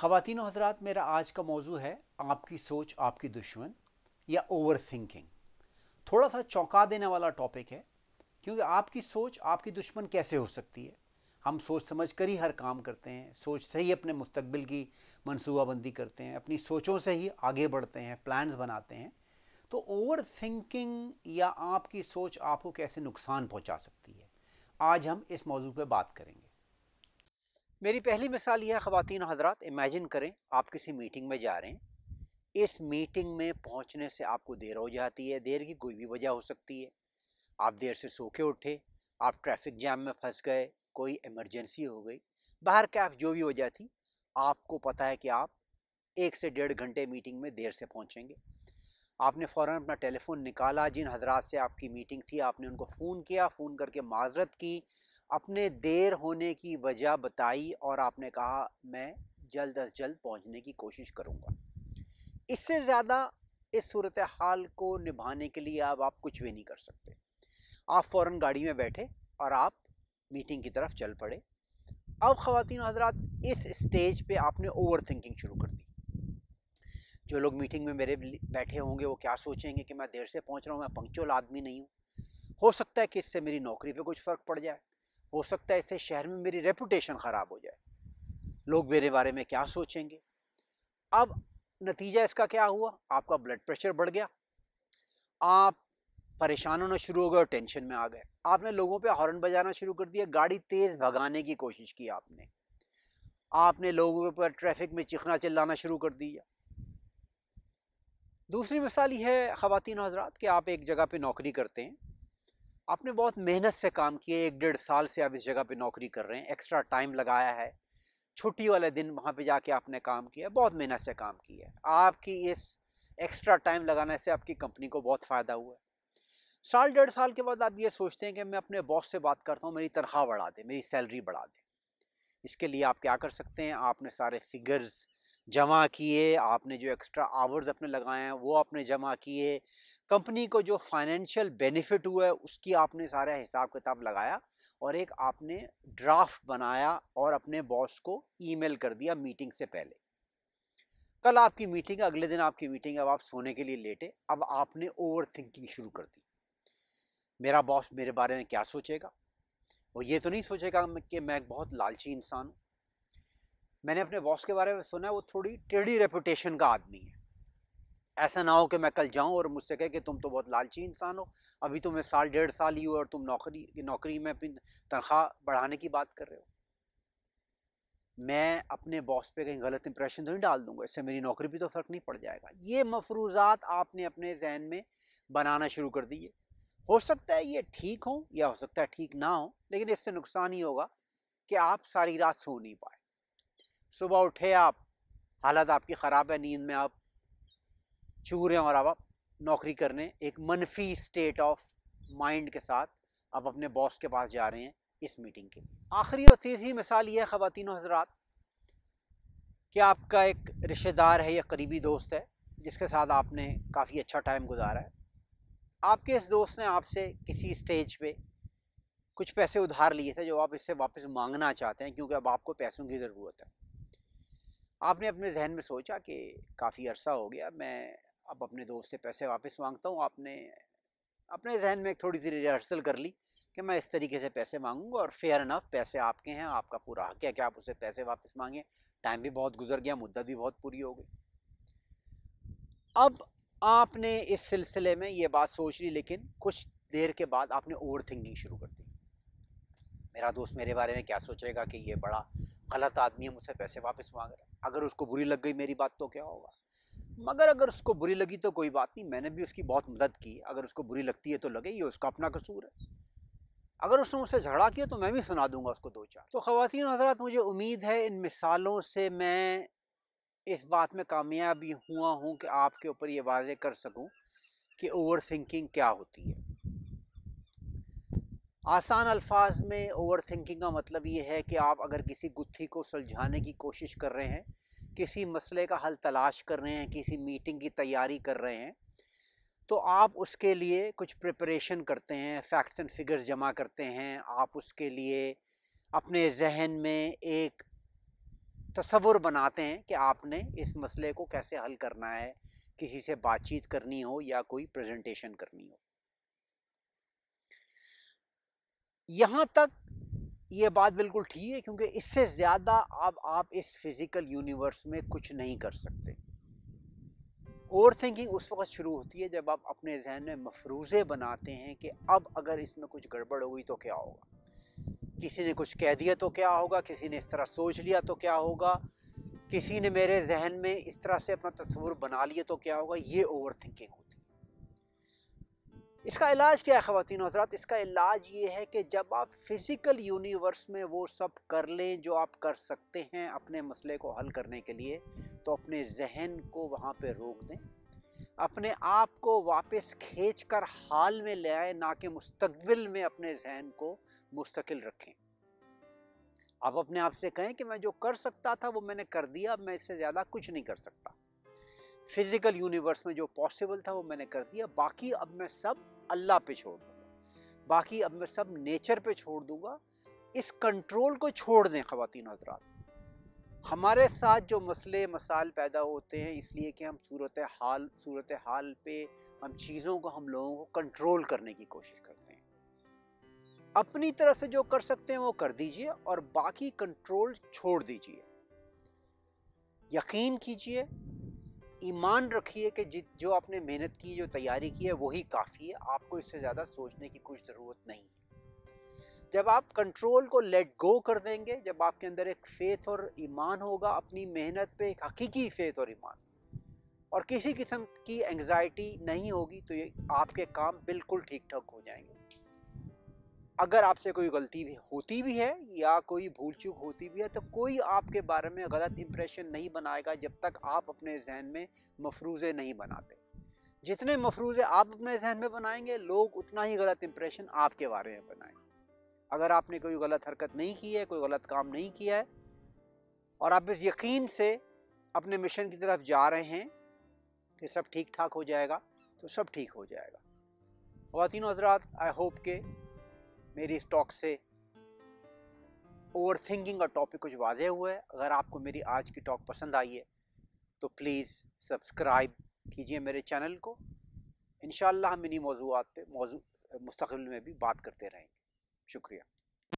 खातिन हजरात मेरा आज का मौजू है आपकी सोच आपकी दुश्मन या ओवर थिंकिंग थोड़ा सा चौंका देने वाला टॉपिक है क्योंकि आपकी सोच आपकी दुश्मन कैसे हो सकती है हम सोच समझ कर ही हर काम करते हैं सोच से ही अपने मुस्तबिल की मनसूबाबंदी करते हैं अपनी सोचों से ही आगे बढ़ते हैं प्लान्स बनाते हैं तो ओवर थिंकिंग या आपकी सोच आपको कैसे नुकसान पहुंचा सकती है आज हम इस मौजू पर बात करेंगे मेरी पहली मिसाल यह है ख़वान हजरात इमेजिन करें आप किसी मीटिंग में जा रहे हैं इस मीटिंग में पहुंचने से आपको देर हो जाती है देर की कोई भी वजह हो सकती है आप देर से सोके उठे आप ट्रैफिक जाम में फंस गए कोई इमरजेंसी हो गई बाहर कैफ जो भी वजह थी आपको पता है कि आप एक से डेढ़ घंटे मीटिंग में देर से पहुँचेंगे आपने फ़ौर अपना टेलीफ़ोन निकाला जिन हजरात से आपकी मीटिंग थी आपने उनको फ़ोन किया फ़ोन करके माजरत की अपने देर होने की वजह बताई और आपने कहा मैं जल्द अज जल्द पहुंचने की कोशिश करूंगा इससे ज़्यादा इस सूरत हाल को निभाने के लिए अब आप कुछ भी नहीं कर सकते आप फ़ौर गाड़ी में बैठे और आप मीटिंग की तरफ चल पड़े अब ख़वान हजरात इस स्टेज पे आपने ओवर थिंकिंग शुरू कर दी जो लोग मीटिंग में मेरे बैठे होंगे वो क्या सोचेंगे कि मैं देर से पहुंच रहा हूँ मैं पंक्चुअल आदमी नहीं हूँ हो सकता है कि इससे मेरी नौकरी पे कुछ फ़र्क पड़ जाए हो सकता है इससे शहर में मेरी रेपुटेशन ख़राब हो जाए लोग मेरे बारे में क्या सोचेंगे अब नतीजा इसका क्या हुआ आपका ब्लड प्रेशर बढ़ गया आप परेशान होना शुरू हो गए और टेंशन में आ गए आपने लोगों पे हॉर्न बजाना शुरू कर दिया गाड़ी तेज़ भगाने की कोशिश की आपने आपने लोगों के ऊपर ट्रैफिक में चिखना चिल्लाना शुरू कर दिया दूसरी मिसाल यह है ख़वान हजरात कि आप एक जगह पे नौकरी करते हैं आपने बहुत मेहनत से काम किए एक डेढ़ साल से आप इस जगह पे नौकरी कर रहे हैं एक्स्ट्रा टाइम लगाया है छुट्टी वाले दिन वहाँ पे जाके आपने काम किया बहुत मेहनत से काम किया आपकी इस एक्स्ट्रा टाइम लगाने से आपकी कंपनी को बहुत फ़ायदा हुआ है साल डेढ़ साल के बाद आप ये सोचते हैं कि मैं अपने बॉस से बात करता हूँ मेरी तनख्वाह बढ़ा दे मेरी सैलरी बढ़ा दे इसके लिए आप क्या कर सकते हैं आपने सारे फिगर्स जमा किए आपने जो एक्स्ट्रा आवर्स अपने लगाए हैं वो आपने जमा किए कंपनी को जो फाइनेंशियल बेनिफिट हुआ है उसकी आपने सारा हिसाब किताब लगाया और एक आपने ड्राफ्ट बनाया और अपने बॉस को ईमेल कर दिया मीटिंग से पहले कल आपकी मीटिंग है अगले दिन आपकी मीटिंग अब आप सोने के लिए लेटे अब आपने ओवर थिंकिंग शुरू कर दी मेरा बॉस मेरे बारे में क्या सोचेगा वो ये तो नहीं सोचेगा कि मैं एक बहुत लालची इंसान हूँ मैंने अपने बॉस के बारे में सुना है वो थोड़ी टेढ़ी रेपुटेशन का आदमी है ऐसा ना हो कि मैं कल जाऊं और मुझसे कहे कि तुम तो बहुत लालची इंसान हो अभी तुम्हें तो साल डेढ़ साल ही हुआ और तुम नौकरी की नौकरी में अपनी तनख्वाह बढ़ाने की बात कर रहे हो मैं अपने बॉस पे कहीं गलत इंप्रेशन तो नहीं डाल दूंगा इससे मेरी नौकरी भी तो फ़र्क नहीं पड़ जाएगा ये मफरूजात आपने अपने जहन में बनाना शुरू कर दिए हो सकता है ये ठीक हो या हो सकता है ठीक ना हो लेकिन इससे नुकसान ही होगा कि आप सारी रात सो नहीं पाए सुबह उठे आप हालत आपकी ख़राब है नींद में आप चूर हैं और अब आप नौकरी करने एक मनफी स्टेट ऑफ माइंड के साथ आप अपने बॉस के पास जा रहे हैं इस मीटिंग के लिए आखिरी और तीसरी मिसाल ये है ख़वान हजरात कि आपका एक रिश्तेदार है या करीबी दोस्त है जिसके साथ आपने काफ़ी अच्छा टाइम गुजारा है आपके इस दोस्त ने आपसे किसी स्टेज पे कुछ पैसे उधार लिए थे जो आप इससे वापस मांगना चाहते हैं क्योंकि अब आपको पैसों की ज़रूरत है आपने अपने जहन में सोचा कि काफ़ी अरसा हो गया मैं अब अपने दोस्त से पैसे वापस मांगता हूँ आपने अपने जहन में एक थोड़ी सी रिहर्सल कर ली कि मैं इस तरीके से पैसे मांगूंगा और फेयर इनफ पैसे आपके हैं आपका पूरा हक है कि आप उसे पैसे वापस मांगें टाइम भी बहुत गुजर गया मुद्दत भी बहुत पूरी हो गई अब आपने इस सिलसिले में ये बात सोच ली लेकिन कुछ देर के बाद आपने ओवर थिंकिंग शुरू कर दी मेरा दोस्त मेरे बारे में क्या सोचेगा कि ये बड़ा गलत आदमी है मुझसे पैसे वापस मांग रहा है अगर उसको बुरी लग गई मेरी बात तो क्या होगा मगर अगर उसको बुरी लगी तो कोई बात नहीं मैंने भी उसकी बहुत मदद की अगर उसको बुरी लगती है तो लगे ये उसका अपना कसूर है अगर उसने मुझसे झगड़ा किया तो मैं भी सुना दूंगा उसको दो चार तो ख़वान हजरात मुझे उम्मीद है इन मिसालों से मैं इस बात में कामयाबी हुआ हूँ कि आपके ऊपर ये वाजे कर सकूँ कि ओवर थिंकिंग क्या होती है आसान अल्फाज में ओवर थिंकिंग का मतलब ये है कि आप अगर किसी गुत्थी को सुलझाने की कोशिश कर रहे हैं किसी मसले का हल तलाश कर रहे हैं किसी मीटिंग की तैयारी कर रहे हैं तो आप उसके लिए कुछ प्रिपरेशन करते हैं फैक्ट्स एंड फिगर्स जमा करते हैं आप उसके लिए अपने जहन में एक तस्वुर बनाते हैं कि आपने इस मसले को कैसे हल करना है किसी से बातचीत करनी हो या कोई प्रेजेंटेशन करनी हो यहाँ तक ये बात बिल्कुल ठीक है क्योंकि इससे ज़्यादा अब आप इस फिज़िकल यूनिवर्स में कुछ नहीं कर सकते ओवर थिंकिंग उस वक्त शुरू होती है जब आप अपने जहन में मफरूज़े बनाते हैं कि अब अगर इसमें कुछ गड़बड़ हो गई तो क्या होगा किसी ने कुछ कह दिया तो क्या होगा किसी ने इस तरह सोच लिया तो क्या होगा किसी ने मेरे जहन में इस तरह से अपना तस्वूर बना लिया तो क्या होगा ये ओवर थिंकिंग होती है इसका इलाज क्या है ख़वान हजरात इसका इलाज ये है कि जब आप फ़िज़िकल यूनिवर्स में वो सब कर लें जो आप कर सकते हैं अपने मसले को हल करने के लिए तो अपने जहन को वहाँ पर रोक दें अपने आप को वापस खींच कर हाल में ले आए ना कि मुस्तबिल में अपने जहन को मुस्तकिल रखें आप अपने आप से कहें कि मैं जो कर सकता था वो मैंने कर दिया अब मैं इससे ज़्यादा कुछ नहीं कर सकता फिज़िकल यूनिवर्स में जो पॉसिबल था वो मैंने कर दिया बाकी अब मैं सब अल्लाह पे छोड़ दूँगा बाकी अब मैं सब नेचर पे छोड़ दूँगा इस कंट्रोल को छोड़ दें ख़वान हजरात हमारे साथ जो मसले मसाल पैदा होते हैं इसलिए कि हम सूरत हाल सूरत हाल पे हम चीज़ों को हम लोगों को कंट्रोल करने की कोशिश करते हैं अपनी तरह से जो कर सकते हैं वो कर दीजिए और बाकी कंट्रोल छोड़ दीजिए यकीन कीजिए ईमान रखिए कि जित जो आपने मेहनत की जो तैयारी की है वही काफ़ी है आपको इससे ज़्यादा सोचने की कुछ ज़रूरत नहीं है जब आप कंट्रोल को लेट गो कर देंगे जब आपके अंदर एक फ़ेथ और ईमान होगा अपनी मेहनत पे एक हकीकी फ़ेथ और ईमान और किसी किस्म की एंगजाइटी नहीं होगी तो ये आपके काम बिल्कुल ठीक ठाक हो जाएंगे अगर आपसे कोई गलती भी होती भी है या कोई भूल चूक होती भी है तो कोई आपके बारे में गलत इम्प्रेशन नहीं बनाएगा जब तक आप अपने जहन में मफरूज़े नहीं बनाते जितने मफरूज़े आप अपने जहन में बनाएंगे लोग उतना ही गलत इम्प्रेशन आपके बारे में बनाएंगे अगर आपने कोई गलत हरकत नहीं की है कोई गलत काम नहीं किया है और आप इस यकीन से अपने मिशन की तरफ जा रहे हैं कि सब ठीक ठाक हो जाएगा तो सब ठीक हो जाएगा खातिन हजरात आई होप के मेरी स्टॉक से ओवर थिंकिंग का टॉपिक कुछ वाजे हुआ है अगर आपको मेरी आज की टॉक पसंद आई है तो प्लीज़ सब्सक्राइब कीजिए मेरे चैनल को इन हम इन्हीं मौजूद पर मौजू मुस्तबिल में भी बात करते रहेंगे शुक्रिया